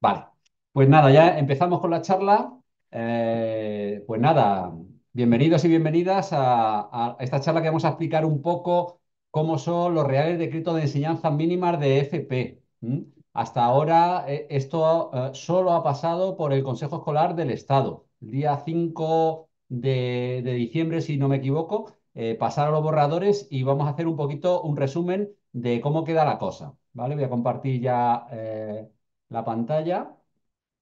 Vale, pues nada, ya empezamos con la charla. Eh, pues nada, bienvenidos y bienvenidas a, esta charla que vamos a explicar un poco cómo son los reales decretos de enseñanza mínimas de FP. Hasta ahora eh, esto eh, solo ha pasado por el Consejo Escolar del Estado. El día 5 de, diciembre, si no me equivoco, pasaron los borradores y vamos a hacer un poquito un resumen de cómo queda la cosa. ¿vale? Voy a compartir ya la pantalla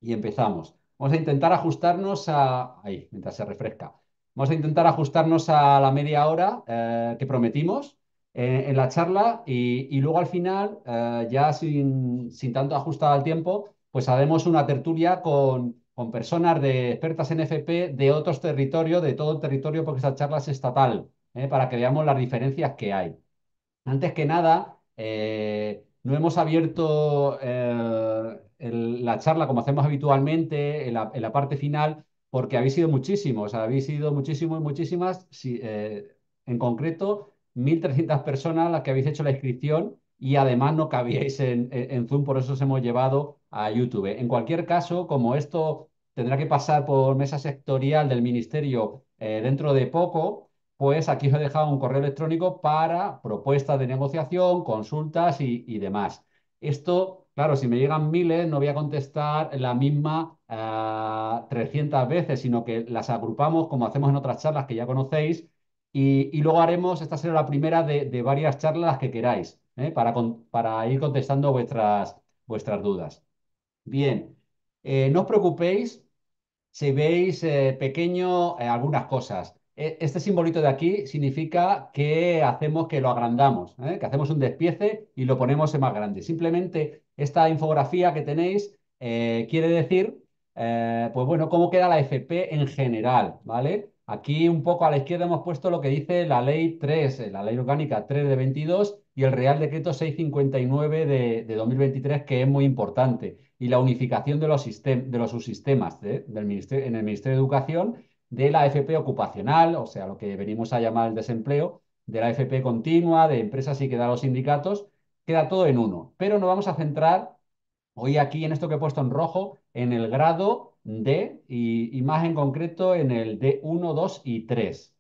y empezamos. Vamos a intentar ajustarnos a... Ahí, mientras se refresca. Vamos a intentar ajustarnos a la media hora eh, que prometimos eh, en la charla y, luego al final, eh, ya sin, tanto ajustar al tiempo, pues haremos una tertulia con, personas de expertas en FP de otros territorios, de todo el territorio, porque esta charla es estatal, para que veamos las diferencias que hay. Antes que nada, no hemos abierto eh, la charla como hacemos habitualmente en la, parte final porque habéis sido muchísimos, habéis sido muchísimos muchísimas, eh, en concreto 1.300 personas las que habéis hecho la inscripción y además no cabíais en, en, Zoom, por eso os hemos llevado a YouTube. En cualquier caso, como esto tendrá que pasar por mesa sectorial del Ministerio eh, dentro de poco, pues aquí os he dejado un correo electrónico para propuestas de negociación, consultas y, demás. Esto, claro, si me llegan miles, no voy a contestar la misma 300 ah, veces, sino que las agrupamos como hacemos en otras charlas que ya conocéis. Y, luego haremos, esta será la primera de, varias charlas que queráis, ¿eh? para, ir contestando vuestras, dudas. Bien, eh, no os preocupéis si veis eh, pequeño algunas cosas. E, este simbolito de aquí significa que hacemos que lo agrandamos, ¿eh? que hacemos un despiece y lo ponemos en más grande. Simplemente esta infografía que tenéis eh, quiere decir, eh, pues bueno, cómo queda la FP en general, ¿vale? Aquí un poco a la izquierda hemos puesto lo que dice la ley 3, la ley orgánica 3 de 22 y el Real Decreto 659 de, 2023, que es muy importante, y la unificación de los, de los subsistemas del en el Ministerio de Educación de la FP ocupacional, o sea, lo que venimos a llamar el desempleo, de la FP continua, de empresas y que da los sindicatos, queda todo en uno. Pero nos vamos a centrar hoy aquí en esto que he puesto en rojo, en el grado D y, más en concreto en el D1, 2 y 3.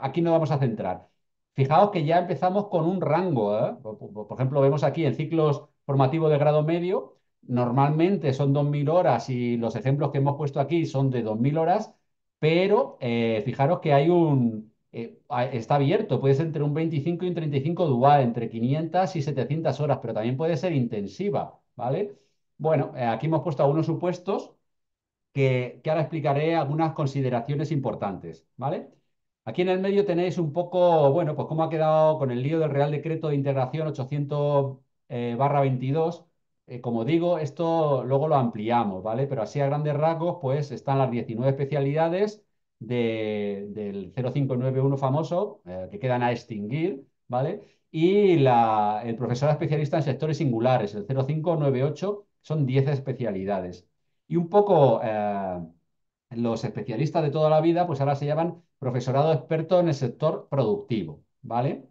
Aquí nos vamos a centrar. Fijaos que ya empezamos con un rango. ¿eh? Por ejemplo, vemos aquí en ciclos formativos de grado medio, normalmente son 2.000 horas y los ejemplos que hemos puesto aquí son de 2.000 horas, pero eh, fijaros que hay un, eh, está abierto, puede ser entre un 25 y un 35 dual, entre 500 y 700 horas, pero también puede ser intensiva, ¿vale? Bueno, eh, aquí hemos puesto algunos supuestos que, que, ahora explicaré algunas consideraciones importantes, ¿vale? Aquí en el medio tenéis un poco, bueno, pues cómo ha quedado con el lío del Real Decreto de Integración 800 barra 22, eh, como digo, esto luego lo ampliamos, ¿vale? Pero así a grandes rasgos, pues están las 19 especialidades del 0591 famoso, eh, que quedan a extinguir, ¿vale? Y el profesor especialista en sectores singulares, el 0598, son 10 especialidades. Y un poco eh, los especialistas de toda la vida, pues ahora se llaman profesorado experto en el sector productivo, ¿vale?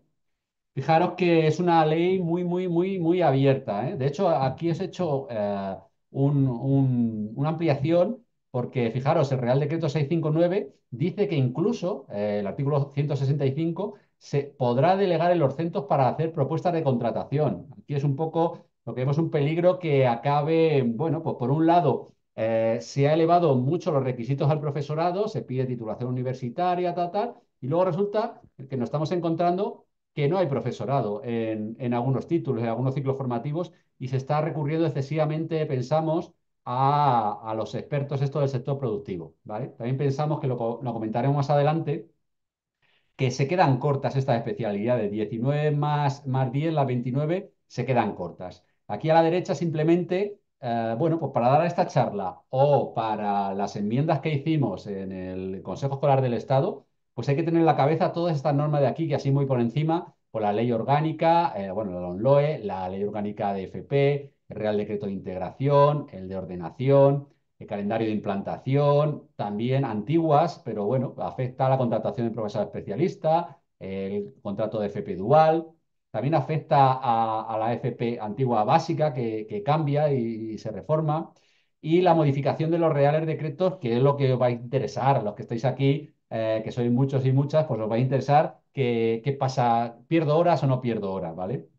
Fijaros que es una ley muy, muy, muy, muy abierta. ¿eh? De hecho, aquí es hecho eh, una ampliación porque, fijaros, el Real Decreto 659 dice que incluso eh, el artículo 165 se podrá delegar en los centros para hacer propuestas de contratación. Aquí es un poco lo que vemos un peligro que acabe, bueno, pues por un lado se ha elevado mucho los requisitos al profesorado, se pide titulación universitaria, tal, tal, y luego resulta que nos estamos encontrando que no hay profesorado en, en algunos títulos, en algunos ciclos formativos, y se está recurriendo excesivamente, pensamos, a, los expertos esto del sector productivo. También pensamos que lo, comentaremos más adelante, que se quedan cortas estas especialidades, 19 más, más 10, las 29 se quedan cortas. Aquí a la derecha simplemente, eh, bueno, pues para dar esta charla o para las enmiendas que hicimos en el Consejo Escolar del Estado, pues hay que tener en la cabeza todas estas normas de aquí, que así muy por encima, por pues la ley orgánica, eh, bueno, la loe la ley orgánica de FP, el Real Decreto de Integración, el de Ordenación, el calendario de implantación, también antiguas, pero bueno, afecta a la contratación de profesor especialista, el contrato de FP dual, también afecta a, la FP antigua básica que, cambia y, se reforma, y la modificación de los reales decretos, que es lo que os va a interesar, los que estáis aquí, eh, que sois muchos y muchas, pues os va a interesar qué, pasa, pierdo horas o no pierdo horas, ¿vale?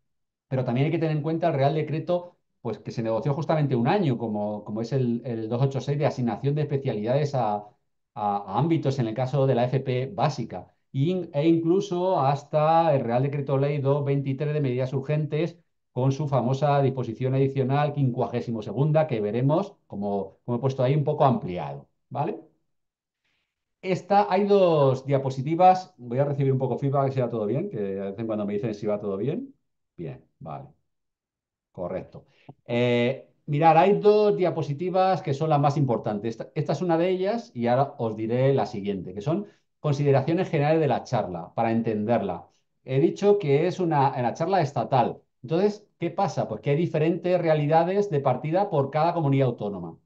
Pero también hay que tener en cuenta el Real Decreto pues que se negoció justamente un año, como, como es el, 286 de asignación de especialidades a, ámbitos, en el caso de la FP básica, e incluso hasta el Real Decreto Ley 223 de medidas urgentes con su famosa disposición adicional 52 que veremos, como, como he puesto ahí, un poco ampliado, ¿vale? hay dos diapositivas. Voy a recibir un poco feedback, que si va todo bien, que de vez en cuando me dicen si va todo bien. Bien, vale. Correcto. Eh, mirar, hay dos diapositivas que son las más importantes. Esta, es una de ellas y ahora os diré la siguiente, que son consideraciones generales de la charla, para entenderla. He dicho que es una, charla estatal. Entonces, ¿qué pasa? Pues que hay diferentes realidades de partida por cada comunidad autónoma,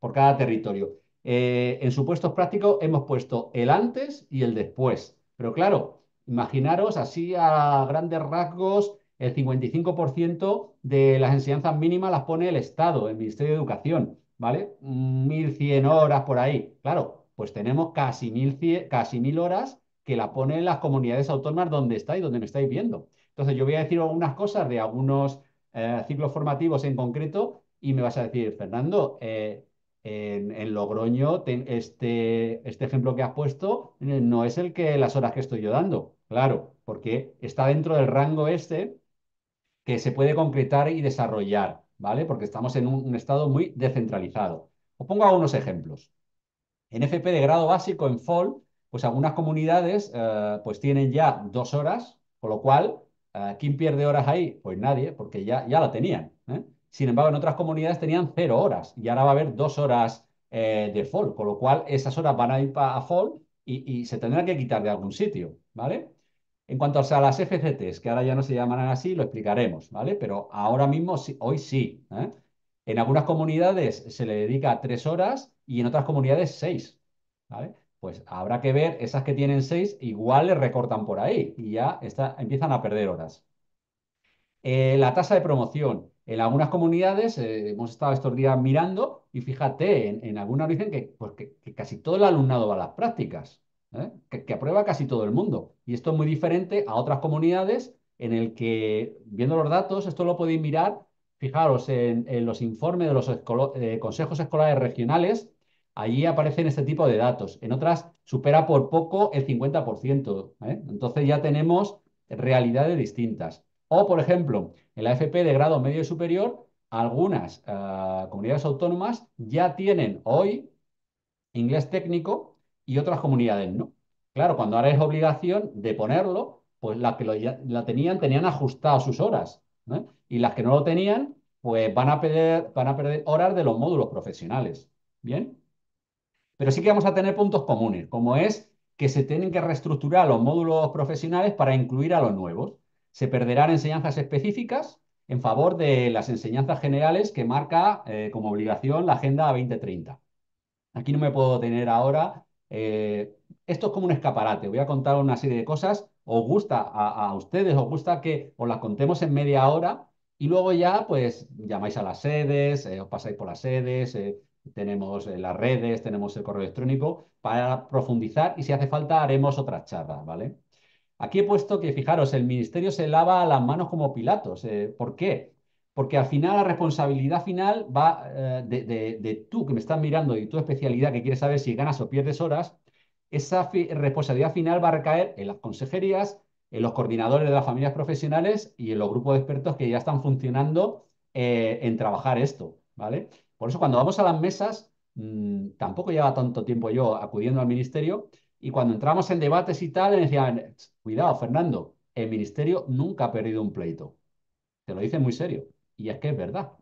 por cada territorio. Eh, en supuestos prácticos hemos puesto el antes y el después. Pero claro, imaginaros así a grandes rasgos, el 55% de las enseñanzas mínimas las pone el Estado, el Ministerio de Educación, ¿vale? 1.100 horas por ahí. Claro, pues tenemos casi 1.000 horas que la ponen las comunidades autónomas donde estáis, donde me estáis viendo. Entonces yo voy a decir algunas cosas de algunos eh, ciclos formativos en concreto y me vas a decir, Fernando, eh, en, Logroño, este, este ejemplo que has puesto eh, no es el que las horas que estoy yo dando, claro, porque está dentro del rango este que se puede concretar y desarrollar, ¿vale? Porque estamos en un, estado muy descentralizado. Os pongo algunos ejemplos. En FP de grado básico, en FOL, pues algunas comunidades eh, pues tienen ya dos horas, con lo cual, eh, ¿quién pierde horas ahí? Pues nadie, porque ya, ya la tenían. ¿eh? Sin embargo, en otras comunidades tenían cero horas y ahora va a haber dos horas eh, de fall, con lo cual esas horas van a ir a fall y, se tendrán que quitar de algún sitio, ¿vale? En cuanto a las FCTs, que ahora ya no se llamarán así, lo explicaremos, ¿vale? Pero ahora mismo, hoy sí. ¿eh? En algunas comunidades se le dedica tres horas y en otras comunidades seis, ¿vale? Pues habrá que ver, esas que tienen seis, igual le recortan por ahí y ya está, empiezan a perder horas. Eh, la tasa de promoción. En algunas comunidades eh, hemos estado estos días mirando y fíjate, en, alguna algunas dicen pues, que, casi todo el alumnado va a las prácticas, ¿eh? que, aprueba casi todo el mundo. Y esto es muy diferente a otras comunidades en el que, viendo los datos, esto lo podéis mirar, fijaros en, los informes de los eh, consejos escolares regionales, allí aparecen este tipo de datos. En otras supera por poco el 50%. Entonces ya tenemos realidades distintas. O, por ejemplo, en la FP de grado medio y superior, algunas ah, comunidades autónomas ya tienen hoy inglés técnico y otras comunidades no. Claro, cuando ahora es obligación de ponerlo, pues las que la tenían tenían ajustado sus horas. Y las que no lo tenían, pues van a, perder, van a perder horas de los módulos profesionales. ¿Bien? Pero sí que vamos a tener puntos comunes, como es que se tienen que reestructurar los módulos profesionales para incluir a los nuevos. Se perderán enseñanzas específicas en favor de las enseñanzas generales que marca eh, como obligación la Agenda 2030. Aquí no me puedo tener ahora. Eh, esto es como un escaparate. Voy a contar una serie de cosas. Os gusta a, ustedes, os gusta que os las contemos en media hora y luego ya pues llamáis a las sedes, eh, os pasáis por las sedes, tenemos las redes, tenemos el correo electrónico para profundizar y si hace falta haremos otras charlas, ¿vale? Aquí he puesto que, fijaros, el ministerio se lava las manos como Pilatos. Eh, ¿Por qué? Porque al final la responsabilidad final va eh, de, tú que me estás mirando y tu especialidad que quieres saber si ganas o pierdes horas, esa responsabilidad final va a recaer en las consejerías, en los coordinadores de las familias profesionales y en los grupos de expertos que ya están funcionando eh, en trabajar esto, ¿vale? Por eso cuando vamos a las mesas, mm, tampoco lleva tanto tiempo yo acudiendo al ministerio, y cuando entramos en debates y tal, me decían, cuidado, Fernando, el ministerio nunca ha perdido un pleito. Te lo dicen muy serio. Y es que es verdad.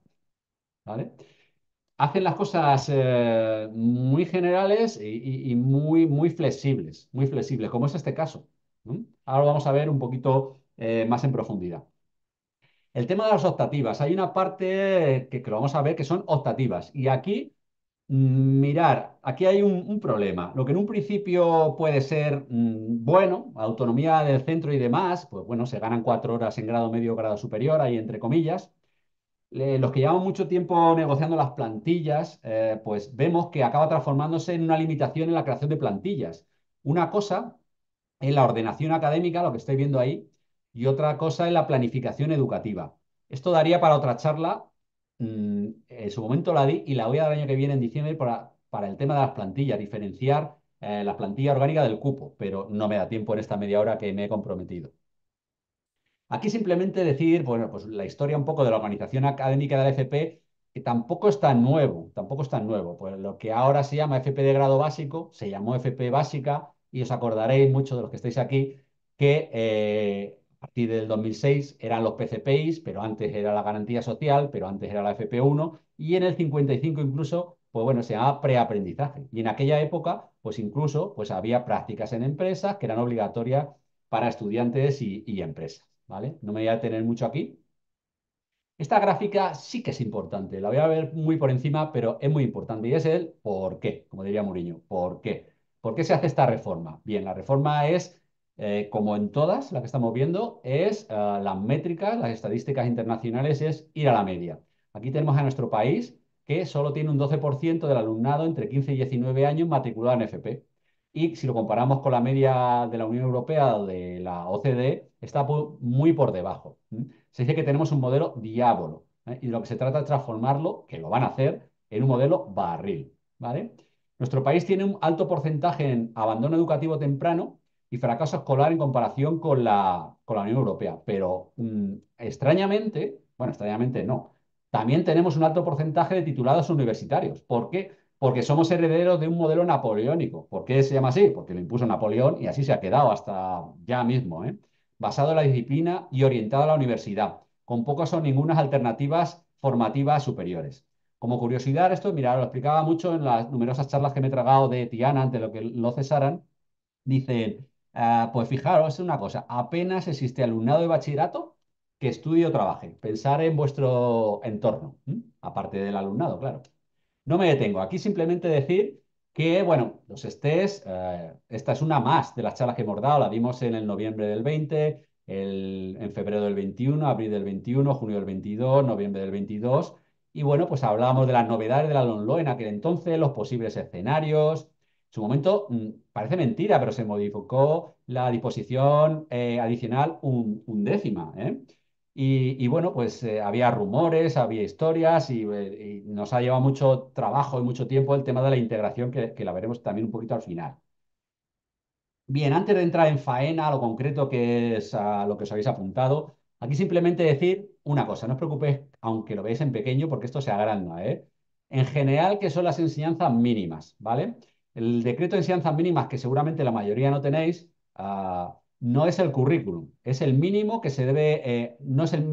Hacen las cosas eh, muy generales y, muy, muy flexibles, muy flexibles, como es este caso. Ahora lo vamos a ver un poquito eh, más en profundidad. El tema de las optativas. Hay una parte que, que lo vamos a ver que son optativas. Y aquí Mm, mirar, aquí hay un, problema. Lo que en un principio puede ser mm, bueno, autonomía del centro y demás, pues bueno, se ganan cuatro horas en grado medio, grado superior, ahí entre comillas. los que llevamos mucho tiempo negociando las plantillas, eh, pues vemos que acaba transformándose en una limitación en la creación de plantillas. Una cosa en la ordenación académica, lo que estoy viendo ahí, y otra cosa en la planificación educativa. Esto daría para otra charla, Mm, en su momento la di y la voy a dar el año que viene en diciembre para, para el tema de las plantillas, diferenciar eh, la plantilla orgánica del cupo, pero no me da tiempo en esta media hora que me he comprometido. Aquí simplemente decir, bueno, pues la historia un poco de la organización académica de la FP, que tampoco es tan nuevo, tampoco es tan nuevo. Pues lo que ahora se llama FP de grado básico, se llamó FP básica, y os acordaréis mucho de los que estáis aquí, que eh, a partir del 2006 eran los PCPIs, pero antes era la garantía social, pero antes era la FP1, y en el 55 incluso, pues bueno, se llamaba preaprendizaje. Y en aquella época, pues incluso pues había prácticas en empresas que eran obligatorias para estudiantes y, empresas, ¿vale? No me voy a tener mucho aquí. Esta gráfica sí que es importante, la voy a ver muy por encima, pero es muy importante, y es el por qué, como diría Muriño, ¿por qué? ¿Por qué se hace esta reforma? Bien, la reforma es eh, como en todas la que estamos viendo, es eh, las métricas, las estadísticas internacionales, es ir a la media. Aquí tenemos a nuestro país que solo tiene un 12% del alumnado entre 15 y 19 años matriculado en FP. Y si lo comparamos con la media de la Unión Europea de la OCDE, está muy por debajo. Se dice que tenemos un modelo diábolo ¿eh? y lo que se trata es transformarlo, que lo van a hacer, en un modelo barril. Nuestro país tiene un alto porcentaje en abandono educativo temprano fracaso escolar en comparación con la, Unión Europea. Pero mm, extrañamente, bueno, extrañamente no, también tenemos un alto porcentaje de titulados universitarios. ¿Por qué? Porque somos herederos de un modelo napoleónico. ¿Por qué se llama así? Porque lo impuso Napoleón y así se ha quedado hasta ya mismo, ¿eh? basado en la disciplina y orientado a la universidad, con pocas o ningunas alternativas formativas superiores. Como curiosidad, esto, mira, lo explicaba mucho en las numerosas charlas que me he tragado de Tiana ante lo que lo cesaran, dice, Ah, pues fijaros una cosa, apenas existe alumnado de bachillerato que estudie o trabaje. Pensar en vuestro entorno, aparte del alumnado, claro. No me detengo, aquí simplemente decir que, bueno, los estés, eh, esta es una más de las charlas que hemos dado, la vimos en el noviembre del 20, en febrero del 21, abril del 21, junio del 22, noviembre del 22, y bueno, pues hablábamos de las novedades de la en aquel entonces, los posibles escenarios. En su momento mm, parece mentira, pero se modificó la disposición eh, adicional un, décima, ¿eh? Y, bueno, pues eh, había rumores, había historias eh, y, nos ha llevado mucho trabajo y mucho tiempo el tema de la integración, que, la veremos también un poquito al final. Bien, antes de entrar en faena, lo concreto que es a lo que os habéis apuntado, aquí simplemente decir una cosa, no os preocupéis, aunque lo veáis en pequeño, porque esto se agranda. En general, que son las enseñanzas mínimas, ¿vale? El decreto de enseñanzas mínimas, que seguramente la mayoría no tenéis, ah, no es el currículum, es el mínimo que se debe, eh, no es el,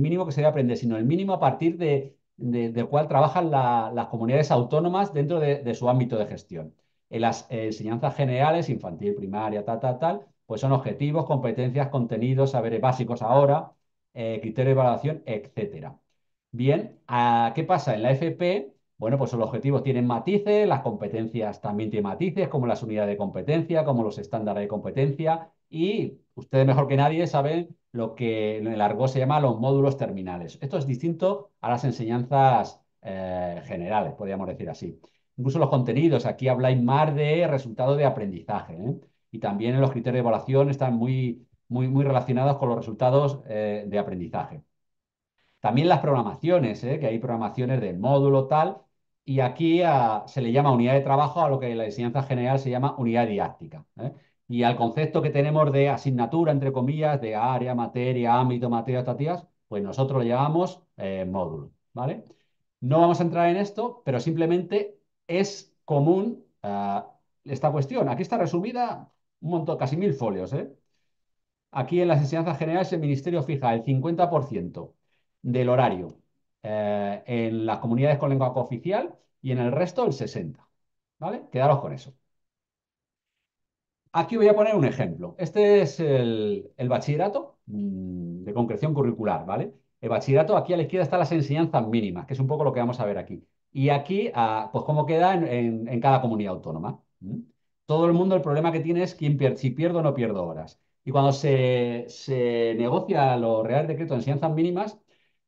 mínimo que se debe aprender, sino el mínimo a partir de, del cual trabajan las comunidades autónomas dentro de, su ámbito de gestión. En las enseñanzas generales, infantil, primaria, tal, tal, tal, pues son objetivos, competencias, contenidos, saberes básicos ahora, eh, criterio de evaluación, etc. Bien, ¿a ah, ¿qué pasa? En la FP bueno, pues los objetivos tienen matices, las competencias también tienen matices, como las unidades de competencia, como los estándares de competencia, y ustedes mejor que nadie saben lo que en el argot se llama los módulos terminales. Esto es distinto a las enseñanzas eh, generales, podríamos decir así. Incluso los contenidos, aquí habláis más de resultados de aprendizaje, ¿eh? y también los criterios de evaluación están muy, muy, muy relacionados con los resultados eh, de aprendizaje. También las programaciones, que hay programaciones del módulo tal, y aquí ah, se le llama unidad de trabajo a lo que en la enseñanza general se llama unidad didáctica. ¿eh? Y al concepto que tenemos de asignatura, entre comillas, de área, materia, ámbito, materia, tatías, pues nosotros le llamamos eh, módulo. ¿vale? No vamos a entrar en esto, pero simplemente es común ah, esta cuestión. Aquí está resumida un montón, casi mil folios. ¿eh? Aquí en las enseñanzas generales el ministerio fija el 50% del horario eh, en las comunidades con lengua oficial y en el resto el 60. ¿Vale? Quedaros con eso. Aquí voy a poner un ejemplo. Este es el, bachillerato mm, de concreción curricular, ¿vale? El bachillerato, aquí a la izquierda están las enseñanzas mínimas, que es un poco lo que vamos a ver aquí. Y aquí, ah, pues cómo queda en, cada comunidad autónoma. Todo el mundo el problema que tiene es quién si pierdo o no pierdo horas. Y cuando se, se negocia los reales decretos de enseñanzas mínimas,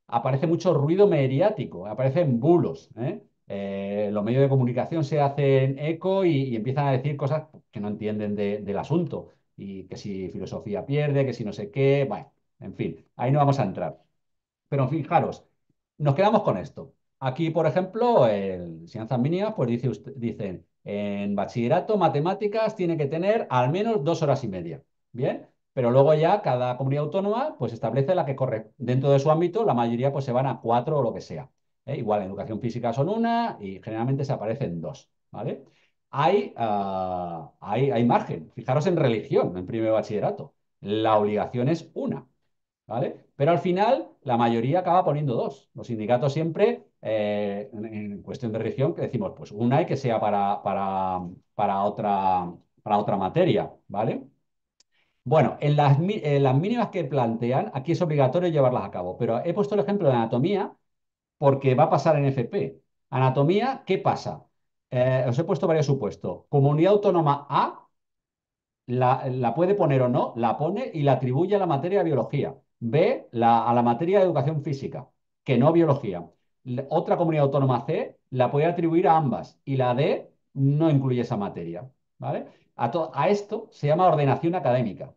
aparece mucho ruido mediático, aparecen bulos. ¿eh? Eh, los medios de comunicación se hacen eco y, empiezan a decir cosas que no entienden del asunto. Y que si filosofía pierde, que si no sé qué, bueno, en fin, ahí no vamos a entrar. Pero fijaros, nos quedamos con esto. Aquí, por ejemplo, en Ciencias Mínimas, pues dice usted, dicen, en bachillerato, matemáticas tiene que tener al menos dos horas y media. Bien, pero luego ya cada comunidad autónoma pues establece la que corre dentro de su ámbito, la mayoría pues se van a cuatro o lo que sea. ¿eh? Igual en educación física son una y generalmente se aparecen dos, ¿vale? Ah, hay, hay, margen. Fijaros en religión, en primer bachillerato. La obligación es una, ¿vale? Pero al final la mayoría acaba poniendo dos. Los sindicatos siempre, eh, en, cuestión de religión, que decimos, pues una y que sea para, para, otra, para otra materia, ¿vale? Bueno, en eh, las, mínimas que plantean, aquí es obligatorio llevarlas a cabo, pero he puesto el ejemplo de anatomía porque va a pasar en FP. Anatomía, ¿qué pasa? Eh, os he puesto varios supuestos. Comunidad autónoma A la, puede poner o no, la pone y la atribuye a la materia de biología. B, a la materia de educación física, que no biología. otra comunidad autónoma C la puede atribuir a ambas y la D no incluye esa materia. ¿vale? A, esto se llama ordenación académica.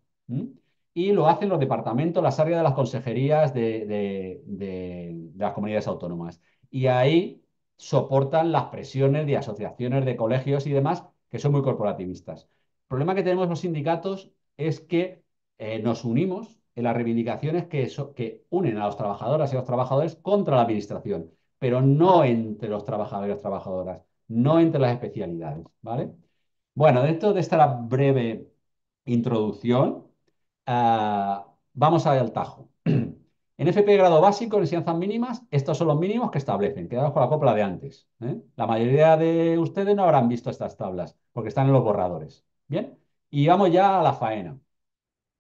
Y lo hacen los departamentos, las áreas de las consejerías de, las comunidades autónomas. Y ahí soportan las presiones de asociaciones, de colegios y demás, que son muy corporativistas. El problema que tenemos los sindicatos es que eh, nos unimos en las reivindicaciones que, que, unen a los trabajadoras y a los trabajadores contra la administración, pero no entre los trabajadores y las trabajadoras, no entre las especialidades, ¿vale? Bueno, dentro de esta breve introducción, ah, a vamos al tajo. En FP de grado básico, en enseñanzas mínimas, estos son los mínimos que establecen. Quedamos con la copla de antes. ¿eh? La mayoría de ustedes no habrán visto estas tablas porque están en los borradores. Bien, y vamos ya a la faena.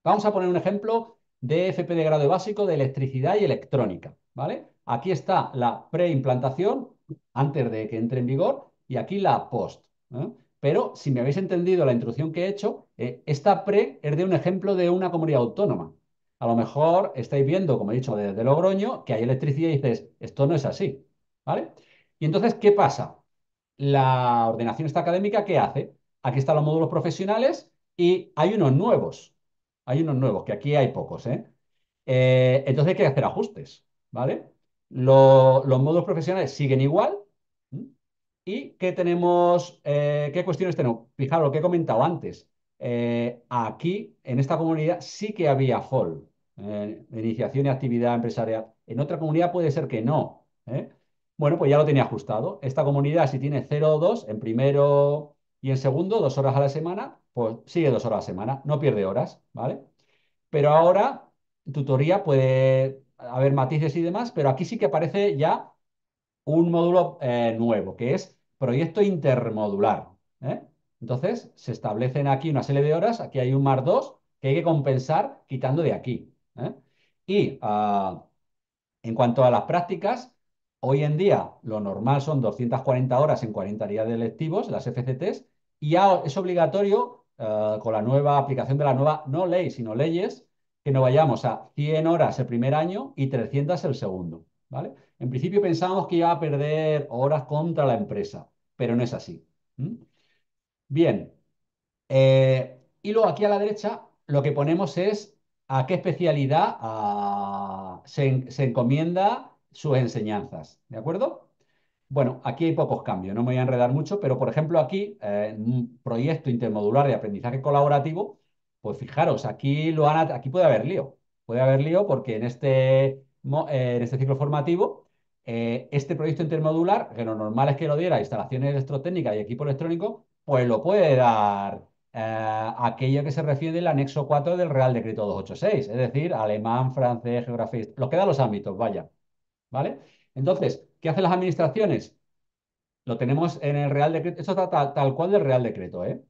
Vamos a poner un ejemplo de FP de grado básico de electricidad y electrónica. ¿vale? Aquí está la preimplantación, antes de que entre en vigor, y aquí la post. ¿eh? Pero si me habéis entendido la introducción que he hecho, eh, esta pre es de un ejemplo de una comunidad autónoma. A lo mejor estáis viendo, como he dicho, desde Logroño, que hay electricidad y dices, esto no es así. ¿Vale? Y entonces, ¿qué pasa? La ordenación está académica, ¿qué hace? Aquí están los módulos profesionales y hay unos nuevos. Hay unos nuevos, que aquí hay pocos. ¿eh? eh entonces hay que hacer ajustes. ¿Vale? los módulos profesionales siguen igual, ¿Y qué tenemos? Eh, ¿Qué cuestiones tenemos? Fijaros lo que he comentado antes. Eh, aquí, en esta comunidad, sí que había hall, eh, iniciación y actividad empresarial. En otra comunidad puede ser que no. Bueno, pues ya lo tenía ajustado. Esta comunidad, si tiene o 0 2 en primero y en segundo, dos horas a la semana, pues sigue dos horas a la semana, no pierde horas, ¿vale? Pero ahora, tutoría puede haber matices y demás, pero aquí sí que aparece ya un módulo nuevo, que es proyecto intermodular. ¿eh? Entonces, se establecen aquí una serie de horas, aquí hay un más 2 que hay que compensar quitando de aquí. ¿eh? Y ah, en cuanto a las prácticas, hoy en día lo normal son 240 horas en 40 días de lectivos, las FCTs, y ya es obligatorio ah, con la nueva aplicación de la nueva, no ley, sino leyes, que no vayamos a 100 horas el primer año y 300 el segundo. ¿vale? En principio pensábamos que iba a perder horas contra la empresa, pero no es así. Bien. Eh, y luego aquí a la derecha lo que ponemos es a qué especialidad se, encomienda sus enseñanzas. ¿De acuerdo? Bueno, aquí hay pocos cambios, no me voy a enredar mucho, pero por ejemplo aquí, eh, en un proyecto intermodular de aprendizaje colaborativo, pues fijaros, aquí, lo aquí puede haber lío. Puede haber lío porque en este, eh, en este ciclo formativo eh, este proyecto intermodular, que lo normal es que lo diera instalaciones electrotécnicas y equipo electrónico, pues lo puede dar eh, aquello que se refiere al anexo 4 del Real Decreto 286, es decir, alemán, francés, geografía, lo que da los ámbitos, vaya. ¿Vale? Entonces, ¿qué hacen las administraciones? Lo tenemos en el Real Decreto, eso está tal, cual del Real Decreto, ¿eh?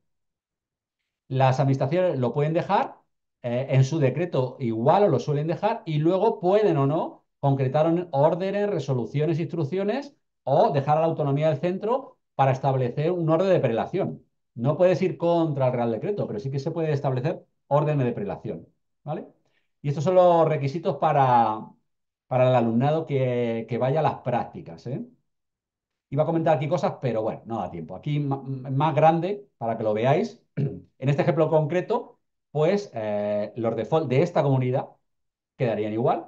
Las administraciones lo pueden dejar en su decreto igual o lo suelen dejar y luego pueden o no concretaron órdenes, resoluciones, instrucciones o dejar a la autonomía del centro para establecer un orden de prelación. No puedes ir contra el Real Decreto, pero sí que se puede establecer órdenes de prelación. ¿vale? Y estos son los requisitos para, para el alumnado que, vaya a las prácticas. ¿eh? Iba a comentar aquí cosas, pero bueno, no da tiempo. Aquí más grande, para que lo veáis, en este ejemplo concreto, pues eh, los default de esta comunidad quedarían igual,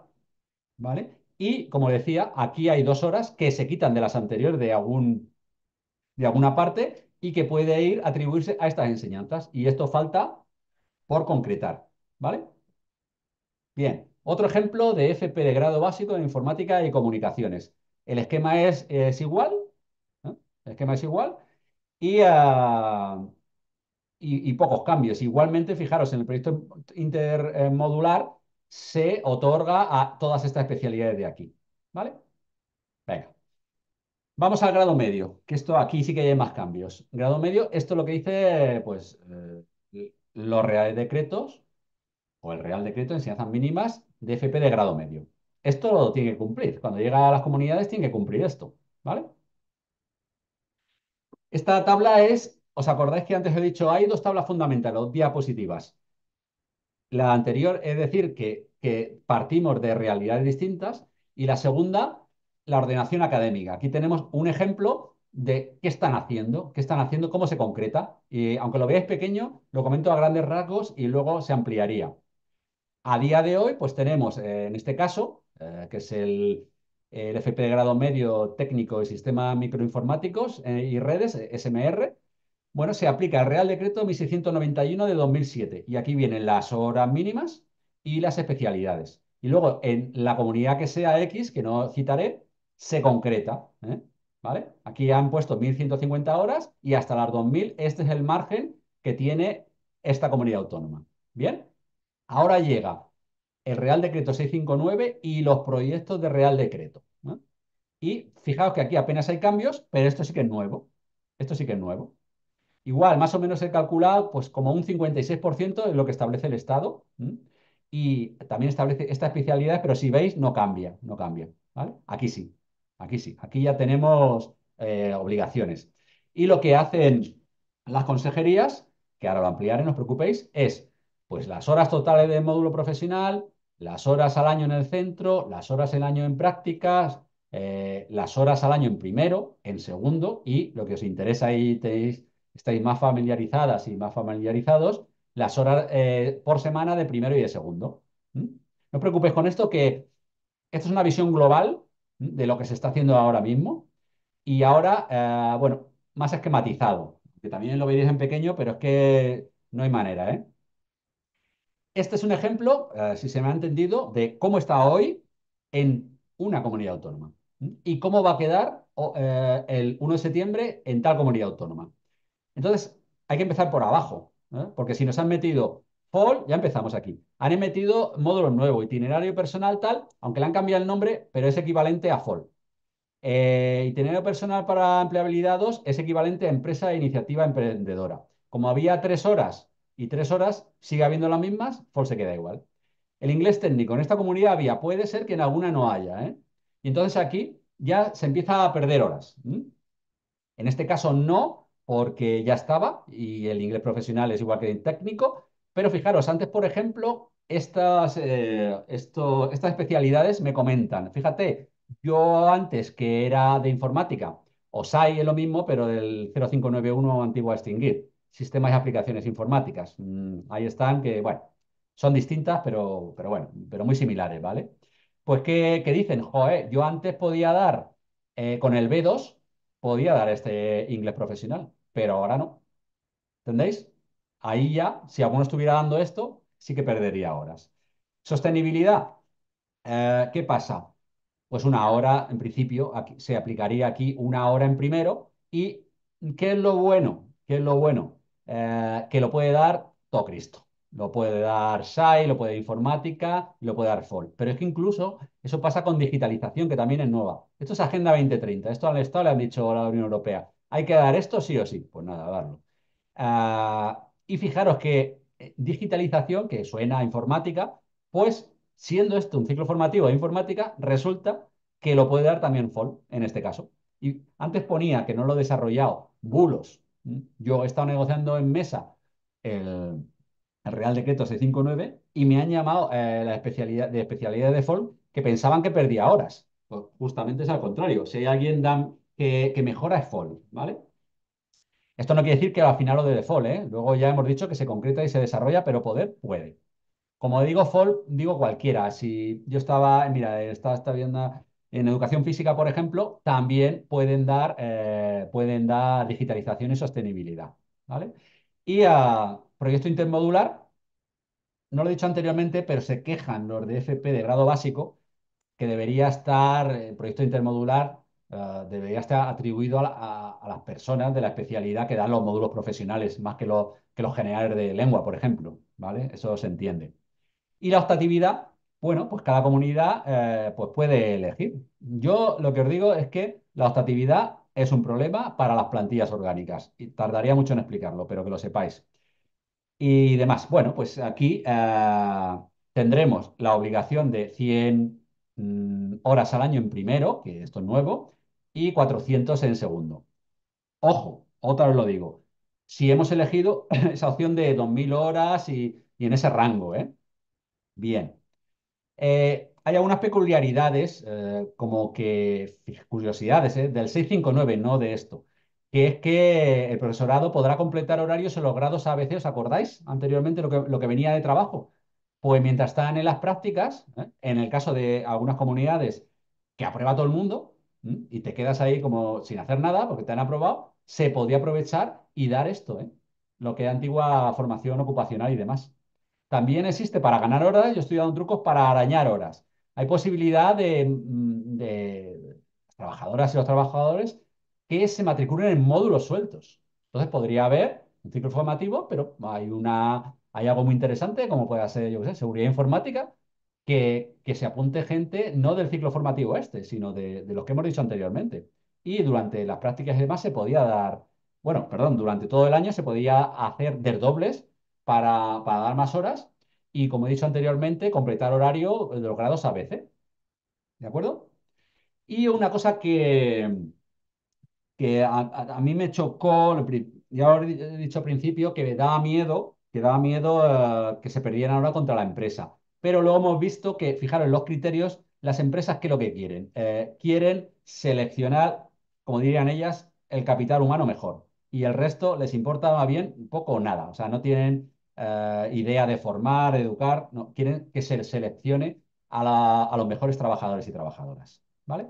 ¿vale? Y como decía, aquí hay dos horas que se quitan de las anteriores de, algún, de alguna parte y que puede ir atribuirse a estas enseñanzas. Y esto falta por concretar, ¿vale? Bien, otro ejemplo de FP de grado básico en informática y comunicaciones. El esquema es, es igual, el esquema es igual, y, ah, y, y, pocos cambios. Igualmente, fijaros, en el proyecto intermodular eh, se otorga a todas estas especialidades de aquí. ¿Vale? Venga. Vamos al grado medio, que esto aquí sí que hay más cambios. Grado medio, esto es lo que dice, pues, eh, los reales decretos o el Real Decreto de Enseñanzas Mínimas de FP de grado medio. Esto lo tiene que cumplir. Cuando llega a las comunidades tiene que cumplir esto, ¿vale? Esta tabla es, ¿os acordáis que antes he dicho? Hay dos tablas fundamentales, dos diapositivas. La anterior es decir que, partimos de realidades distintas y la segunda, la ordenación académica. Aquí tenemos un ejemplo de qué están haciendo, qué están haciendo, cómo se concreta. Y aunque lo veáis pequeño, lo comento a grandes rasgos y luego se ampliaría. A día de hoy, pues tenemos eh, en este caso, eh, que es el, FP de grado medio técnico de sistemas microinformáticos eh, y redes, SMR, bueno, se aplica el Real Decreto 1691 de 2007 y aquí vienen las horas mínimas y las especialidades. Y luego en la comunidad que sea X, que no citaré, se concreta. ¿eh? ¿Vale? Aquí han puesto 1.150 horas y hasta las 2.000 este es el margen que tiene esta comunidad autónoma. Bien, ahora llega el Real Decreto 659 y los proyectos de Real Decreto. Y fijaos que aquí apenas hay cambios, pero esto sí que es nuevo. Esto sí que es nuevo. Igual, más o menos he calculado, pues como un 56% es lo que establece el Estado. Y también establece esta especialidad, pero si veis, no cambia, no cambia. ¿vale? Aquí sí, aquí sí. Aquí ya tenemos eh, obligaciones. Y lo que hacen las consejerías, que ahora lo ampliaré, no os preocupéis, es pues las horas totales del módulo profesional, las horas al año en el centro, las horas al año en prácticas, eh, las horas al año en primero, en segundo, y lo que os interesa y tenéis estáis más familiarizadas y más familiarizados, las horas eh, por semana de primero y de segundo. No os preocupéis con esto, que esto es una visión global de lo que se está haciendo ahora mismo y ahora, eh, bueno, más esquematizado, que también lo veréis en pequeño, pero es que no hay manera. ¿eh? Este es un ejemplo, si se me ha entendido, de cómo está hoy en una comunidad autónoma y cómo va a quedar el 1 de septiembre en tal comunidad autónoma. Entonces, hay que empezar por abajo, ¿eh? porque si nos han metido Fall, ya empezamos aquí. Han metido módulo nuevo, itinerario personal tal, aunque le han cambiado el nombre, pero es equivalente a Fall. Eh, itinerario personal para empleabilidad 2 es equivalente a empresa e iniciativa emprendedora. Como había tres horas y tres horas, sigue habiendo las mismas, Fall se queda igual. El inglés técnico, en esta comunidad había, puede ser que en alguna no haya. ¿eh? Y entonces aquí ya se empieza a perder horas. En este caso no, porque ya estaba y el inglés profesional es igual que el técnico. Pero fijaros, antes, por ejemplo, estas, eh, esto, estas especialidades me comentan. Fíjate, yo antes que era de informática, OSAI es lo mismo, pero del 0591 antiguo a extinguir, sistemas y aplicaciones informáticas. Mm, ahí están, que bueno, son distintas, pero, pero bueno, pero muy similares, ¿vale? Pues que, dicen, joe, yo antes podía dar eh, con el B2, podía dar este inglés profesional pero ahora no. ¿Entendéis? Ahí ya, si alguno estuviera dando esto, sí que perdería horas. Sostenibilidad. Eh, ¿Qué pasa? Pues una hora, en principio, aquí, se aplicaría aquí una hora en primero. ¿Y qué es lo bueno? ¿Qué es lo bueno? Eh, que lo puede dar todo Cristo. Lo puede dar SAI, lo puede dar informática, lo puede dar FOL. Pero es que incluso eso pasa con digitalización, que también es nueva. Esto es Agenda 2030. Esto al Estado le han dicho a la Unión Europea hay que dar esto sí o sí. Pues nada, darlo. Ah, y fijaros que eh, digitalización, que suena a informática, pues siendo esto un ciclo formativo de informática, resulta que lo puede dar también FOL en este caso. Y antes ponía que no lo he desarrollado, bulos. Mm, yo he estado negociando en mesa el, Real Decreto 659 y me han llamado eh, la especialidad de especialidad de FOL que pensaban que perdía horas. Pues justamente es al contrario. Si hay alguien dan que, que mejora FOL, ¿vale? Esto no quiere decir que al final lo de FOL, ¿eh? Luego ya hemos dicho que se concreta y se desarrolla, pero poder puede. Como digo fall, digo cualquiera. Si yo estaba, mira, estaba, viendo en educación física, por ejemplo, también pueden dar, eh, pueden dar digitalización y sostenibilidad, ¿vale? Y a proyecto intermodular, no lo he dicho anteriormente, pero se quejan los de FP de grado básico que debería estar, el proyecto intermodular Ah, debería estar atribuido a, las personas de la especialidad que dan los módulos profesionales, más que los, que los generales de lengua, por ejemplo. ¿vale? Eso se entiende. Y la optatividad, bueno, pues cada comunidad eh, pues puede elegir. Yo lo que os digo es que la optatividad es un problema para las plantillas orgánicas. Y tardaría mucho en explicarlo, pero que lo sepáis. Y demás. Bueno, pues aquí eh, tendremos la obligación de 100 mm, horas al año en primero, que esto es nuevo, y 400 en segundo. Ojo, otra vez lo digo, si hemos elegido esa opción de 2.000 horas y, en ese rango. ¿eh? Bien. Eh, hay algunas peculiaridades, eh, como que curiosidades ¿eh? del 659, no de esto, que es que el profesorado podrá completar horarios en los grados ABC, ¿os acordáis anteriormente lo que, lo que venía de trabajo? Pues mientras están en las prácticas, en el caso de algunas comunidades que aprueba todo el mundo, y te quedas ahí como sin hacer nada porque te han aprobado, se podía aprovechar y dar esto, ¿eh? lo que es antigua formación ocupacional y demás. También existe para ganar horas, yo estoy dando trucos para arañar horas. Hay posibilidad de, mm, de trabajadoras y los trabajadores que se matriculen en módulos sueltos. Entonces podría haber un ciclo formativo, pero hay, una, hay algo muy interesante, como puede ser, yo qué sé, seguridad informática, que, se apunte gente no del ciclo formativo este, sino de, los que hemos dicho anteriormente. Y durante las prácticas y demás se podía dar, bueno, perdón, durante todo el año se podía hacer desdobles para, para dar más horas y, como he dicho anteriormente, completar horario de los grados a veces. ¿De acuerdo? Y una cosa que, que a, mí me chocó, ya lo he dicho al principio, que me daba miedo, que daba miedo eh, que se perdieran ahora contra la empresa pero luego hemos visto que, fijaros, los criterios, las empresas, ¿qué es lo que quieren? Eh, quieren seleccionar, como dirían ellas, el capital humano mejor. Y el resto les importa más bien poco o nada. O sea, no tienen eh, idea de formar, educar, no, quieren que se seleccione a, los mejores trabajadores y trabajadoras. ¿Vale?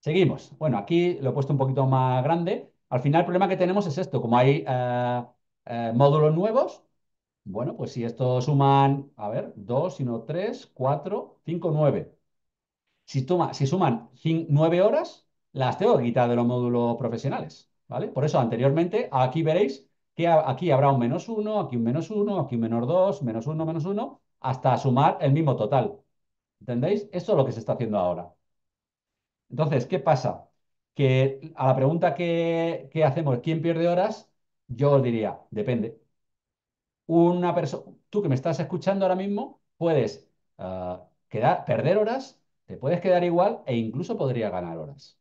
Seguimos. Bueno, aquí lo he puesto un poquito más grande. Al final el problema que tenemos es esto, como hay eh, módulos nuevos, bueno, pues si esto suman, a ver, 2, sino 3, 4, 5, 9. Si, toma, si suman nueve horas, las tengo que quitar de los módulos profesionales, ¿vale? Por eso anteriormente, aquí veréis que aquí habrá un menos 1, aquí un menos 1, aquí un menos 2, menos 1, menos 1, hasta sumar el mismo total. ¿Entendéis? Esto es lo que se está haciendo ahora. Entonces, ¿qué pasa? Que a la pregunta que, que hacemos, ¿quién pierde horas? Yo os diría, depende una persona, tú que me estás escuchando ahora mismo, puedes ah, perder horas, te puedes quedar igual e incluso podría ganar horas.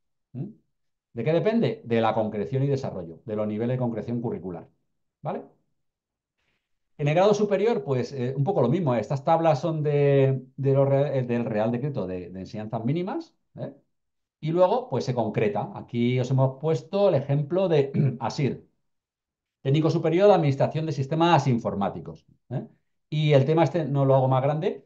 ¿De qué depende? De la concreción y desarrollo, de los niveles de concreción curricular. ¿Vale? En el grado superior, pues eh, un poco lo mismo. ¿eh? Estas tablas son de, eh, del Real Decreto de, Enseñanzas Mínimas. Y luego, pues se concreta. Aquí os hemos puesto el ejemplo de ASIR, Técnico superior de Administración de Sistemas Informáticos. ¿eh? Y el tema este no lo hago más grande.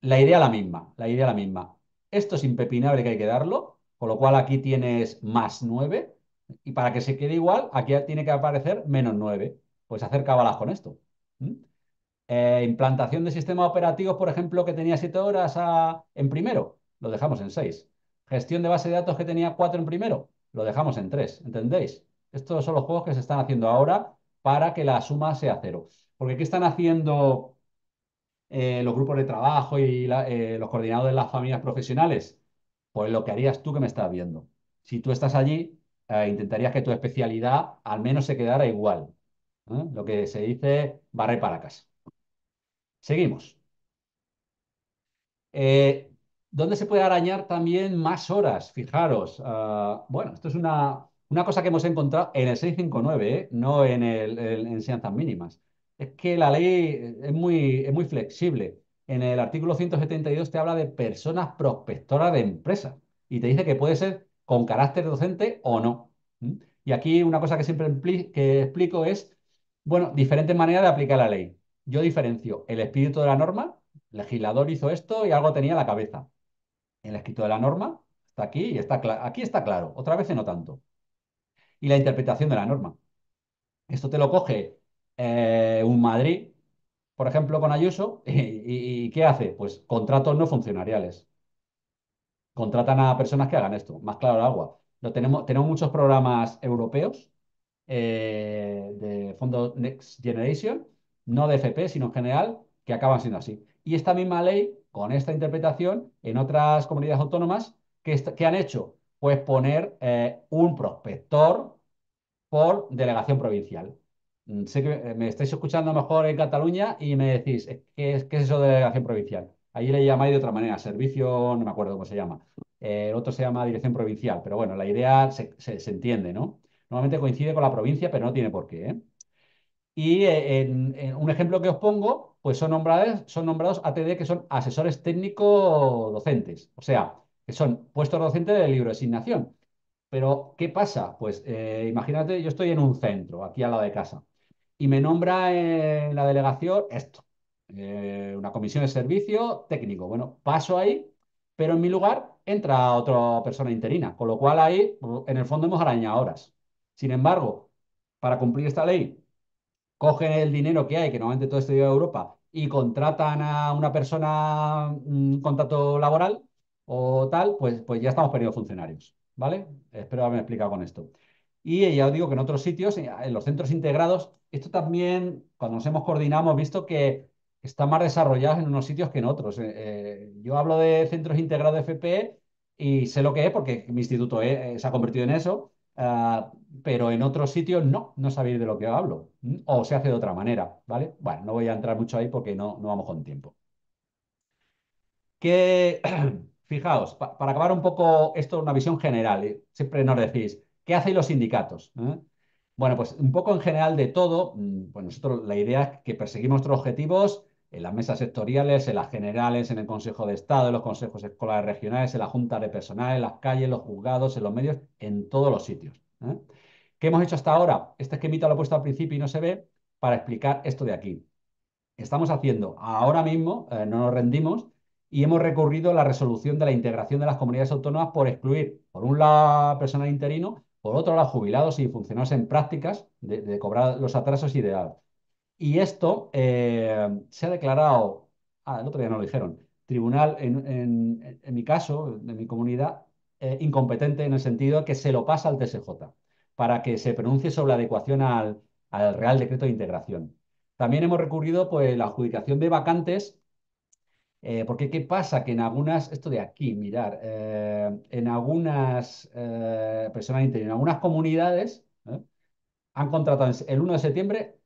La idea la misma, la idea la misma. Esto es impepinable que hay que darlo, con lo cual aquí tienes más 9 y para que se quede igual, aquí tiene que aparecer menos 9. Pues hacer cabalas con esto. Eh, implantación de sistemas operativos, por ejemplo, que tenía 7 horas en primero, lo dejamos en 6. Gestión de base de datos que tenía 4 en primero, lo dejamos en 3, ¿entendéis? Estos son los juegos que se están haciendo ahora para que la suma sea cero. Porque ¿qué están haciendo eh, los grupos de trabajo y eh, los coordinadores de las familias profesionales? Pues lo que harías tú que me estás viendo. Si tú estás allí, eh, intentarías que tu especialidad al menos se quedara igual. Lo que se dice barre para casa. Seguimos. ¿Dónde se puede arañar también más horas? Fijaros, ah, bueno, esto es una, una cosa que hemos encontrado en el 659, ¿eh? no en el, enseñanzas mínimas, es que la ley es muy, muy flexible. En el artículo 172 te habla de personas prospectoras de empresa y te dice que puede ser con carácter docente o no. Y aquí una cosa que siempre que explico es, bueno, diferentes maneras de aplicar la ley. Yo diferencio el espíritu de la norma, el legislador hizo esto y algo tenía en la cabeza. El escrito de la norma está aquí y está aquí está claro, otra vez no tanto y la interpretación de la norma. Esto te lo coge eh, un Madrid, por ejemplo, con Ayuso, y, ¿qué hace? Pues contratos no funcionariales. Contratan a personas que hagan esto, más claro el agua. tenemos, tenemos muchos programas europeos eh, de fondo Next Generation, no de FP, sino en general, que acaban siendo así. Y esta misma ley, con esta interpretación, en otras comunidades autónomas, ¿qué, que han hecho? Pues poner eh, un prospector por delegación provincial. Mm, sé que me estáis escuchando mejor en Cataluña y me decís, ¿qué es, es eso de delegación provincial? Ahí le llamáis de otra manera, servicio, no me acuerdo cómo se llama. Eh, el otro se llama dirección provincial, pero bueno, la idea se, entiende, ¿no? Normalmente coincide con la provincia, pero no tiene por qué. ¿eh? Y eh, en, un ejemplo que os pongo, pues son nombrados, son nombrados ATD, que son asesores técnicos docentes o sea, que son puestos docentes de libro de asignación. Pero, ¿qué pasa? Pues eh, imagínate, yo estoy en un centro, aquí al lado de casa, y me nombra en la delegación esto, eh, una comisión de servicio técnico. Bueno, paso ahí, pero en mi lugar entra otra persona interina, con lo cual ahí, en el fondo, hemos arañado horas. Sin embargo, para cumplir esta ley, cogen el dinero que hay, que normalmente todo este de Europa, y contratan a una persona un mm, contrato laboral o tal, pues, pues ya estamos perdiendo funcionarios. ¿vale? Espero haberme explicado con esto. Y ya os digo que en otros sitios, en los centros integrados, esto también, cuando nos hemos coordinado, hemos visto que está más desarrollado en unos sitios que en otros. Eh, eh, yo hablo de centros integrados de FP e y sé lo que es porque mi instituto eh, se ha convertido en eso, ah, pero en otros sitios no, no sabéis de lo que hablo o se hace de otra manera, ¿vale? Bueno, no voy a entrar mucho ahí porque no, no vamos con tiempo. ¿Qué... fijaos, para acabar un poco esto, una visión general, eh, siempre nos decís, ¿qué hacen los sindicatos? ¿Eh? Bueno, pues un poco en general de todo, mm, pues nosotros la idea es que perseguimos nuestros objetivos en las mesas sectoriales, en las generales, en el Consejo de Estado, en los consejos escolares regionales, en la Junta de Personal, en las calles, en los juzgados, en los medios, en todos los sitios. ¿eh? ¿Qué hemos hecho hasta ahora? Este esquemita lo he puesto al principio y no se ve, para explicar esto de aquí. Estamos haciendo ahora mismo, no nos rendimos, y hemos recurrido a la resolución de la integración de las comunidades autónomas por excluir, por un lado, personal interino, por otro lado, jubilados y funcionarios en prácticas de, cobrar los atrasos ideal. Y esto eh, se ha declarado, ah, el otro día no lo dijeron, tribunal, en, mi caso, de mi comunidad, eh, incompetente en el sentido que se lo pasa al TSJ para que se pronuncie sobre la adecuación al, Real Decreto de Integración. También hemos recurrido pues, la adjudicación de vacantes eh, porque ¿qué pasa? Que en algunas, esto de aquí, mirar, eh, en algunas eh, personas en algunas comunidades han contratado el 1 de septiembre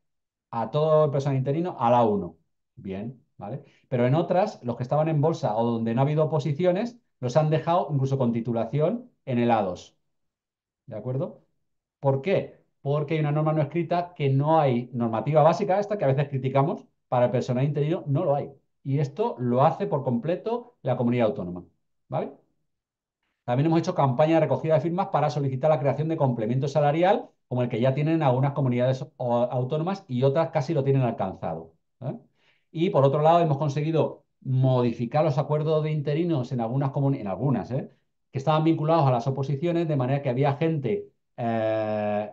a todo el personal interino a la 1. Bien, ¿vale? Pero en otras, los que estaban en bolsa o donde no ha habido oposiciones, los han dejado incluso con titulación en el A2. ¿De acuerdo? ¿Por qué? Porque hay una norma no escrita que no hay normativa básica, esta que a veces criticamos, para el personal interino no lo hay. Y esto lo hace por completo la comunidad autónoma. ¿Vale? También hemos hecho campaña de recogida de firmas para solicitar la creación de complemento salarial, como el que ya tienen algunas comunidades autónomas y otras casi lo tienen alcanzado. ¿eh? Y por otro lado, hemos conseguido modificar los acuerdos de interinos en algunas, en algunas ¿eh? que estaban vinculados a las oposiciones, de manera que había gente, eh,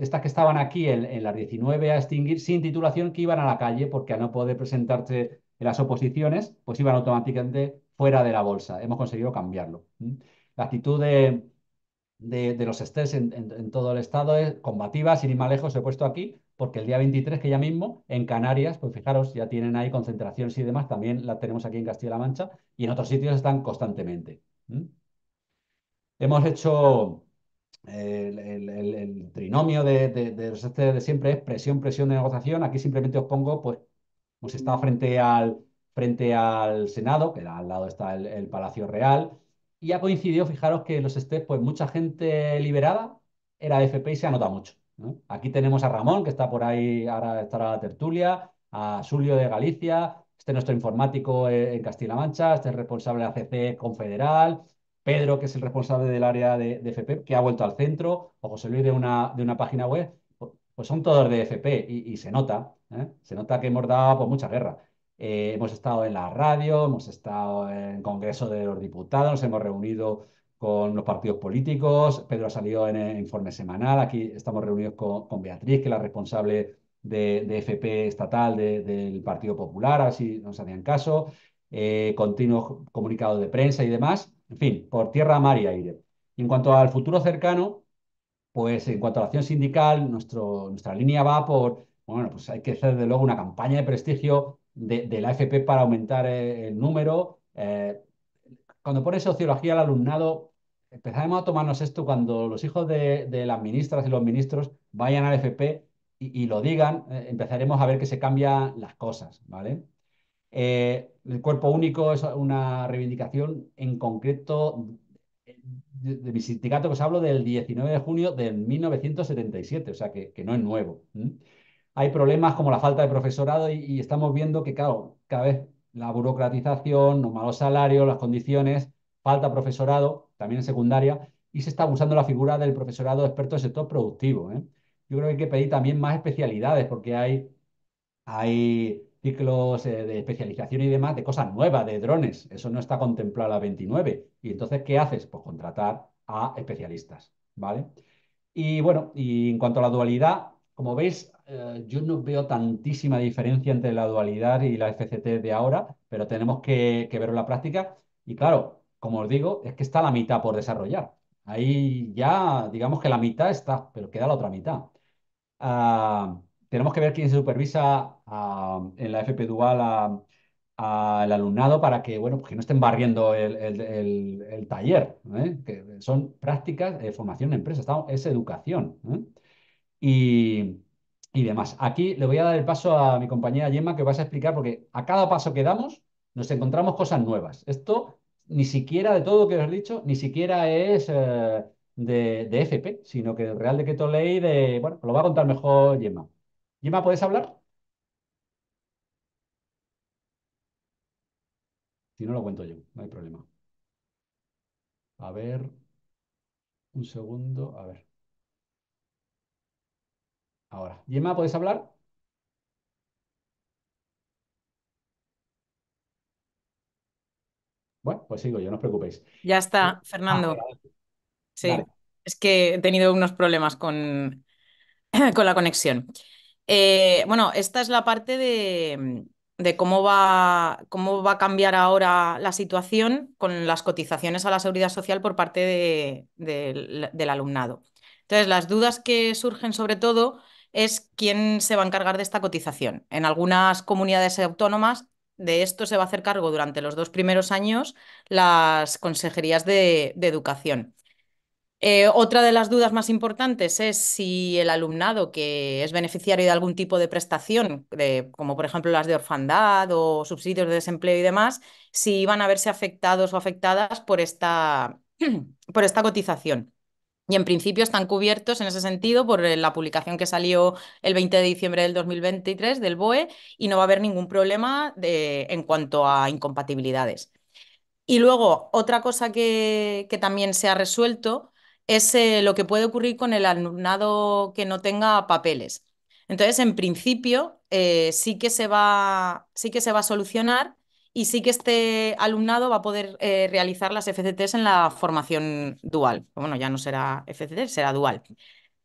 estas que estaban aquí en, las 19 a extinguir, sin titulación, que iban a la calle porque a no poder presentarse las oposiciones, pues iban automáticamente fuera de la bolsa. Hemos conseguido cambiarlo. La actitud de, los estrés en, todo el estado es combativa, sin ir más lejos, he puesto aquí, porque el día 23, que ya mismo, en Canarias, pues fijaros, ya tienen ahí concentraciones y demás, también la tenemos aquí en Castilla-La Mancha, y en otros sitios están constantemente. Hemos hecho eh, el, trinomio de, de, de, siempre es presión, presión de negociación. Aquí simplemente os pongo pues, pues está frente al, frente al Senado, que al lado está el, Palacio Real, y ha coincidido, fijaros que los estés, pues mucha gente liberada era de FP y se anota mucho. Aquí tenemos a Ramón, que está por ahí, ahora estará la tertulia, a Julio de Galicia, este nuestro informático en Castilla-La Mancha, este es el responsable de ACC Confederal, Pedro, que es el responsable del área de, FP, que ha vuelto al centro, o José Luis de una, de una página web, pues, pues son todos de FP y, y se nota. ¿eh? Se nota que hemos dado mucha guerra. Eh, hemos estado en la radio, hemos estado en el Congreso de los Diputados, nos hemos reunido con los partidos políticos. Pedro ha salido en el informe semanal. Aquí estamos reunidos con, Beatriz, que es la responsable de, FP estatal del Partido Popular, así nos hacían caso. Eh, continuos comunicados de prensa y demás. En fin, por tierra, mar y aire. en cuanto al futuro cercano, pues en cuanto a la acción sindical, nuestra línea va por bueno, pues hay que hacer de luego una campaña de prestigio de, la FP para aumentar eh, el, número. Eh, cuando pone sociología al alumnado, empezaremos a tomarnos esto cuando los hijos de, las ministras y los ministros vayan al FP y, lo digan, eh, empezaremos a ver que se cambian las cosas, ¿vale? el cuerpo único es una reivindicación en concreto de, mi sindicato que os hablo del 19 de junio de 1977, o sea que, no es nuevo hay problemas como la falta de profesorado y, estamos viendo que, claro, cada vez la burocratización, los malos salarios, las condiciones, falta profesorado, también en secundaria, y se está abusando la figura del profesorado experto del sector productivo. ¿eh? Yo creo que hay que pedir también más especialidades porque hay, hay ciclos eh, de especialización y demás de cosas nuevas, de drones. Eso no está contemplado a la 29. Y entonces, ¿qué haces? Pues contratar a especialistas, ¿vale? Y bueno, y en cuanto a la dualidad, como veis, eh, yo no veo tantísima diferencia entre la dualidad y la FCT de ahora, pero tenemos que, ver verlo en la práctica. Y claro, como os digo, es que está la mitad por desarrollar. Ahí ya, digamos que la mitad está, pero queda la otra mitad. Ah, tenemos que ver quién se supervisa ah, en la FP Dual al alumnado para que, bueno, pues que no estén barriendo el, taller, ¿eh? que son prácticas de formación en empresa, es educación. ¿eh? y, demás. Aquí le voy a dar el paso a mi compañera Gemma que vas a explicar porque a cada paso que damos nos encontramos cosas nuevas. Esto ni siquiera de todo lo que os he dicho, ni siquiera es eh, de, FP, sino que el Real Decreto Ley de, bueno, lo va a contar mejor Gemma. Gemma, ¿puedes hablar? Si no lo cuento yo, no hay problema. A ver, un segundo, a ver. Ahora, Gemma, ¿podéis hablar? Bueno, pues sigo yo, no os preocupéis. Ya está, ah, Fernando. Sí, es que he tenido unos problemas con, la conexión. Eh, bueno, esta es la parte de, cómo va, cómo va a cambiar ahora la situación con las cotizaciones a la seguridad social por parte del alumnado. Entonces, las dudas que surgen sobre todo es quién se va a encargar de esta cotización. En algunas comunidades autónomas de esto se va a hacer cargo durante los dos primeros años las consejerías de, educación. Eh, otra de las dudas más importantes es si el alumnado que es beneficiario de algún tipo de prestación, como por ejemplo las de orfandad o subsidios de desempleo y demás, si van a verse afectados o afectadas por esta cotización. Y en principio están cubiertos en ese sentido por eh, la publicación que salió el 20 de diciembre del 2023 del BOE y no va a haber ningún problema en cuanto a incompatibilidades. Y luego, otra cosa que, también se ha resuelto es eh, lo que puede ocurrir con el alumnado que no tenga papeles. Entonces, en principio, eh, sí, que se va, sí que se va a solucionar y sí que este alumnado va a poder eh, realizar las FCTs en la formación dual. Bueno, ya no será FCT, será dual.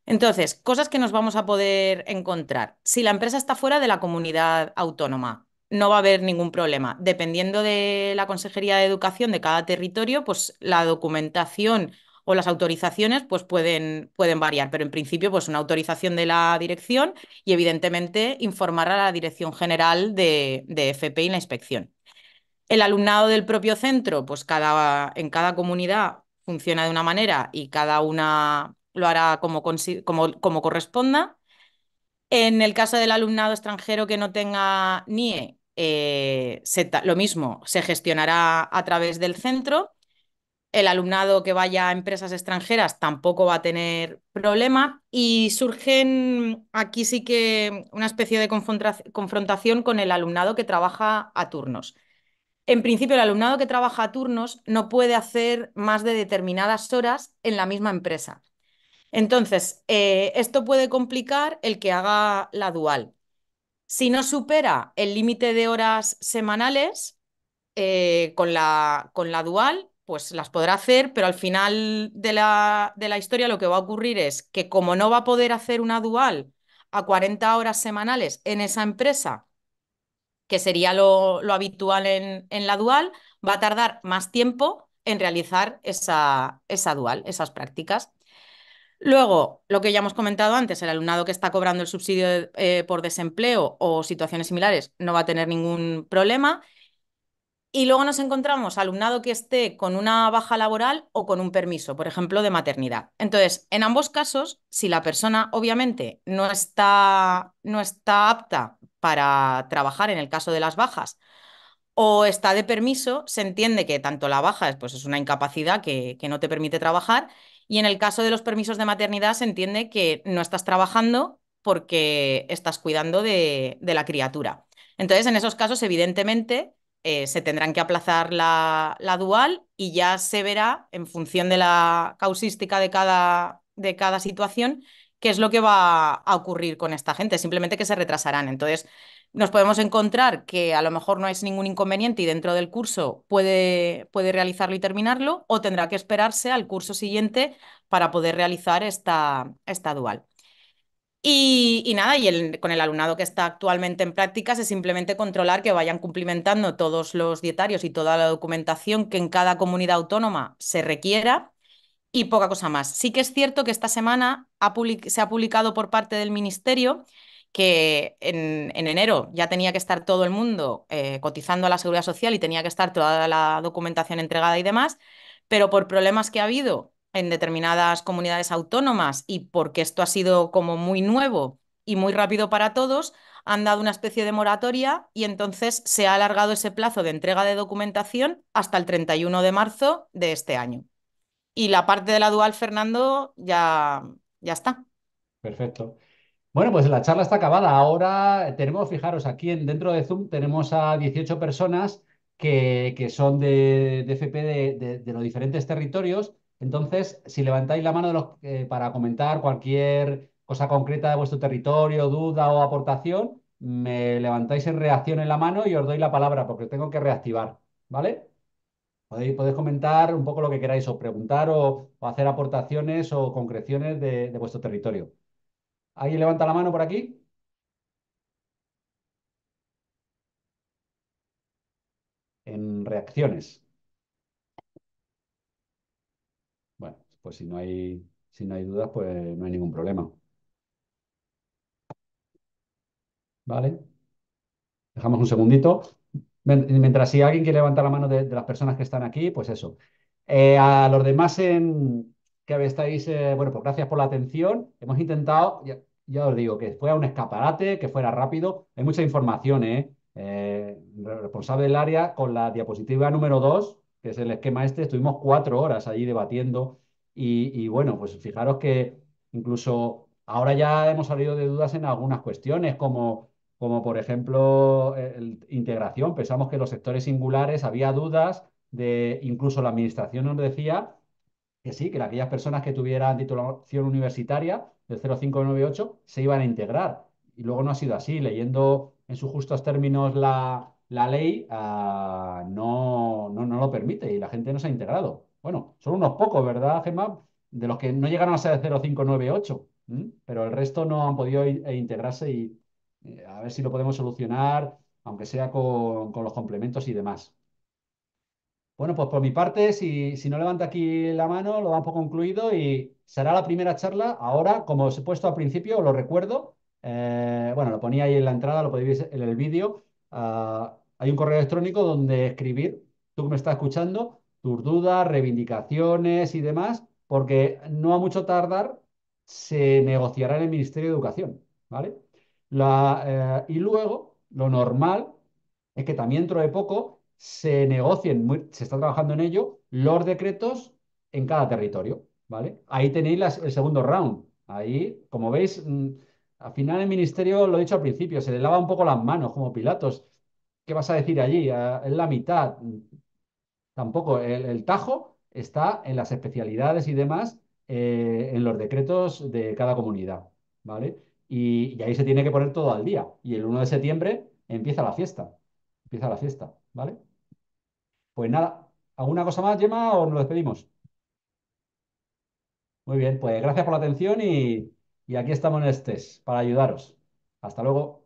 Entonces, cosas que nos vamos a poder encontrar. Si la empresa está fuera de la comunidad autónoma, no va a haber ningún problema. Dependiendo de la Consejería de Educación de cada territorio, pues la documentación o las autorizaciones pues pueden, pueden variar, pero en principio pues una autorización de la dirección y evidentemente informar a la Dirección General de, de FP y la inspección. El alumnado del propio centro, pues cada, en cada comunidad funciona de una manera y cada una lo hará como, corresponda. En el caso del alumnado extranjero que no tenga NIE, eh, lo mismo, se gestionará a través del centro. El alumnado que vaya a empresas extranjeras tampoco va a tener problema y surgen aquí sí que una especie de confrontación con el alumnado que trabaja a turnos. En principio, el alumnado que trabaja a turnos no puede hacer más de determinadas horas en la misma empresa. Entonces, eh, esto puede complicar el que haga la dual. Si no supera el límite de horas semanales eh, con, la, con la dual, pues las podrá hacer, pero al final de la, de la, historia lo que va a ocurrir es que como no va a poder hacer una dual a 40 horas semanales en esa empresa, que sería lo, lo habitual en, la dual, va a tardar más tiempo en realizar esa, esa dual, esas prácticas. Luego, lo que ya hemos comentado antes, el alumnado que está cobrando el subsidio eh, por desempleo o situaciones similares no va a tener ningún problema. Y luego nos encontramos alumnado que esté con una baja laboral o con un permiso, por ejemplo, de maternidad. Entonces, en ambos casos, si la persona obviamente no está, no está apta para trabajar en el caso de las bajas o está de permiso, se entiende que tanto la baja pues, es una incapacidad que, no te permite trabajar y en el caso de los permisos de maternidad se entiende que no estás trabajando porque estás cuidando de, la criatura. Entonces, en esos casos, evidentemente, eh, se tendrán que aplazar la, la, dual y ya se verá en función de la causística de cada, de cada situación qué es lo que va a ocurrir con esta gente, simplemente que se retrasarán. Entonces, nos podemos encontrar que a lo mejor no es ningún inconveniente y dentro del curso puede, puede realizarlo y terminarlo, o tendrá que esperarse al curso siguiente para poder realizar esta, esta dual. Y, nada, y con el alumnado que está actualmente en prácticas es simplemente controlar que vayan cumplimentando todos los dietarios y toda la documentación que en cada comunidad autónoma se requiera y poca cosa más. Sí que es cierto que esta semana se ha publicado por parte del Ministerio que en, enero ya tenía que estar todo el mundo eh, cotizando a la seguridad social y tenía que estar toda la documentación entregada y demás, pero por problemas que ha habido en determinadas comunidades autónomas y porque esto ha sido como muy nuevo y muy rápido para todos, han dado una especie de moratoria y entonces se ha alargado ese plazo de entrega de documentación hasta el 31 de marzo de este año. Y la parte de la dual, Fernando, ya, ya está. Perfecto. Bueno, pues la charla está acabada. Ahora tenemos, fijaros, aquí dentro de Zoom tenemos a 18 personas que, son de, de FP de, los diferentes territorios. Entonces, si levantáis la mano eh, para comentar cualquier cosa concreta de vuestro territorio, duda o aportación, me levantáis en reacción en la mano y os doy la palabra porque tengo que reactivar. ¿Vale? Podéis, comentar un poco lo que queráis o preguntar o, hacer aportaciones o concreciones de, vuestro territorio. ¿Alguien levanta la mano por aquí? En reacciones. Bueno, pues si no hay, si no hay dudas, pues no hay ningún problema. ¿Vale? Dejamos un segundito. Mientras si alguien quiere levantar la mano de, las personas que están aquí, pues eso. Eh, a los demás en, que estáis, eh, bueno, pues gracias por la atención. Hemos intentado, ya, os digo, que fuera un escaparate, que fuera rápido. Hay mucha información, ¿eh? eh responsable del área, con la diapositiva número 2, que es el esquema este, estuvimos cuatro horas allí debatiendo. y bueno, pues fijaros que incluso ahora ya hemos salido de dudas en algunas cuestiones, como como por ejemplo eh, integración. Pensamos que los sectores singulares había dudas de, incluso la administración nos decía que sí, que aquellas personas que tuvieran titulación universitaria del 0598 se iban a integrar. Y luego no ha sido así. Leyendo en sus justos términos la, ley, ah, no, no, lo permite y la gente no se ha integrado. Bueno, son unos pocos, ¿verdad, Gemma? De los que no llegaron a ser 0598, pero el resto no han podido e integrarse y, eh, a ver si lo podemos solucionar, aunque sea con, los complementos y demás. Bueno, pues por mi parte, si, no levanta aquí la mano, lo vamos concluido y será la primera charla. Ahora, como os he puesto al principio, os lo recuerdo. Eh, bueno, lo ponía ahí en la entrada, lo podéis ver en el vídeo. Ah, hay un correo electrónico donde escribir, tú que me estás escuchando, tus dudas, reivindicaciones y demás, porque no a mucho tardar se negociará en el Ministerio de Educación, ¿vale? Eh, y luego, lo normal es que también dentro de poco se negocien, se está trabajando en ello, los decretos en cada territorio. ¿vale? Ahí tenéis el segundo round. Ahí, como veis, mm, al final el ministerio, lo he dicho al principio, se le lava un poco las manos, como Pilatos. ¿Qué vas a decir allí? Ah, es la mitad. Tampoco. El, tajo está en las especialidades y demás, eh, en los decretos de cada comunidad. ¿Vale? Y, ahí se tiene que poner todo al día. Y el 1 de septiembre empieza la fiesta. Empieza la fiesta, ¿vale? Pues nada, ¿alguna cosa más, Gemma, o nos despedimos? Muy bien, pues gracias por la atención y, y aquí estamos en el para ayudaros. Hasta luego.